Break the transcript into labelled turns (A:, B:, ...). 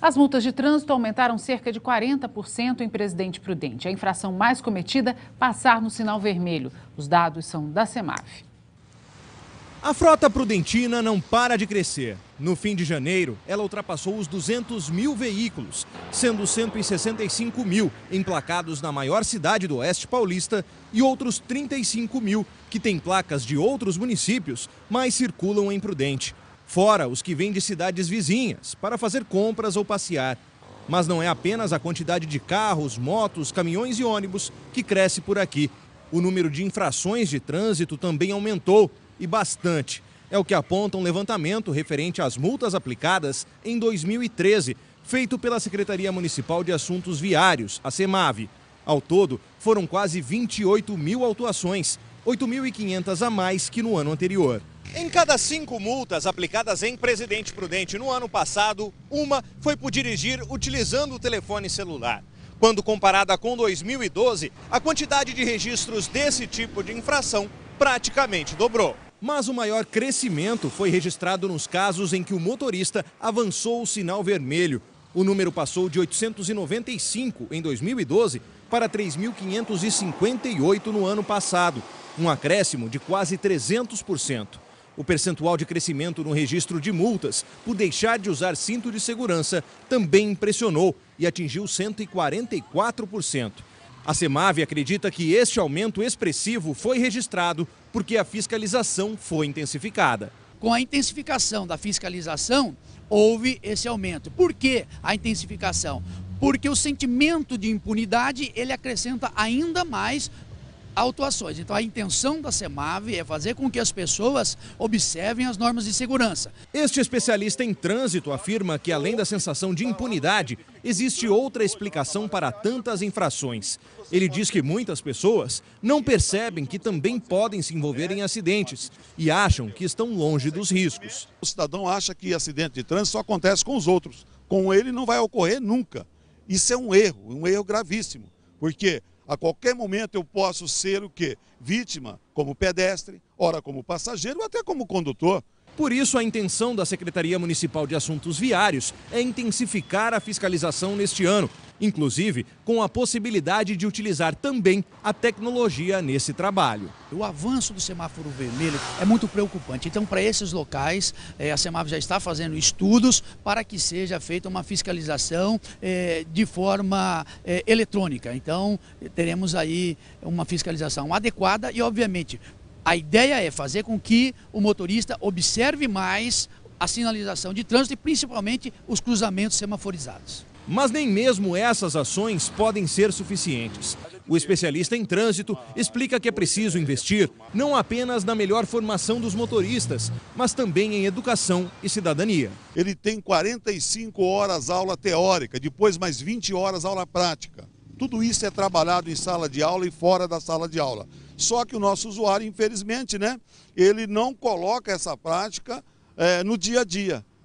A: As multas de trânsito aumentaram cerca de 40% em Presidente Prudente. A infração mais cometida, passar no sinal vermelho. Os dados são da Semaf.
B: A frota prudentina não para de crescer. No fim de janeiro, ela ultrapassou os 200 mil veículos, sendo 165 mil emplacados na maior cidade do Oeste Paulista e outros 35 mil que têm placas de outros municípios, mas circulam em Prudente fora os que vêm de cidades vizinhas para fazer compras ou passear. Mas não é apenas a quantidade de carros, motos, caminhões e ônibus que cresce por aqui. O número de infrações de trânsito também aumentou e bastante. É o que aponta um levantamento referente às multas aplicadas em 2013, feito pela Secretaria Municipal de Assuntos Viários, a SEMAV. Ao todo, foram quase 28 mil autuações, 8.500 a mais que no ano anterior. Em cada cinco multas aplicadas em Presidente Prudente no ano passado, uma foi por dirigir utilizando o telefone celular. Quando comparada com 2012, a quantidade de registros desse tipo de infração praticamente dobrou. Mas o maior crescimento foi registrado nos casos em que o motorista avançou o sinal vermelho. O número passou de 895 em 2012 para 3.558 no ano passado, um acréscimo de quase 300%. O percentual de crescimento no registro de multas por deixar de usar cinto de segurança também impressionou e atingiu 144%. A Semave acredita que este aumento expressivo foi registrado porque a fiscalização
A: foi intensificada. Com a intensificação da fiscalização, houve esse aumento. Por que a intensificação? Porque o sentimento de impunidade ele acrescenta ainda mais autuações. Então a intenção da SEMAV é fazer com que as pessoas observem as normas de segurança. Este especialista em trânsito afirma que além
B: da sensação de impunidade, existe outra explicação para tantas infrações. Ele diz que muitas pessoas não percebem que também podem se envolver em acidentes
C: e acham que estão longe dos riscos. O cidadão acha que acidente de trânsito só acontece com os outros, com ele não vai ocorrer nunca. Isso é um erro, um erro gravíssimo, porque a qualquer momento eu posso ser o quê? Vítima, como pedestre, ora como passageiro, ou até como condutor.
B: Por isso, a intenção da Secretaria Municipal de Assuntos Viários é intensificar a fiscalização neste ano, inclusive com a possibilidade de
A: utilizar também a tecnologia nesse trabalho. O avanço do semáforo vermelho é muito preocupante. Então, para esses locais, eh, a Semaf já está fazendo estudos para que seja feita uma fiscalização eh, de forma eh, eletrônica. Então, teremos aí uma fiscalização adequada e, obviamente, a ideia é fazer com que o motorista observe mais a sinalização de trânsito e principalmente os cruzamentos semaforizados.
B: Mas nem mesmo essas ações podem ser suficientes. O especialista em trânsito explica que é preciso investir não apenas na melhor formação
C: dos motoristas, mas também em educação e cidadania. Ele tem 45 horas aula teórica, depois mais 20 horas aula prática. Tudo isso é trabalhado em sala de aula e fora da sala de aula. Só que o nosso usuário, infelizmente, né, ele não coloca essa prática é, no dia a dia.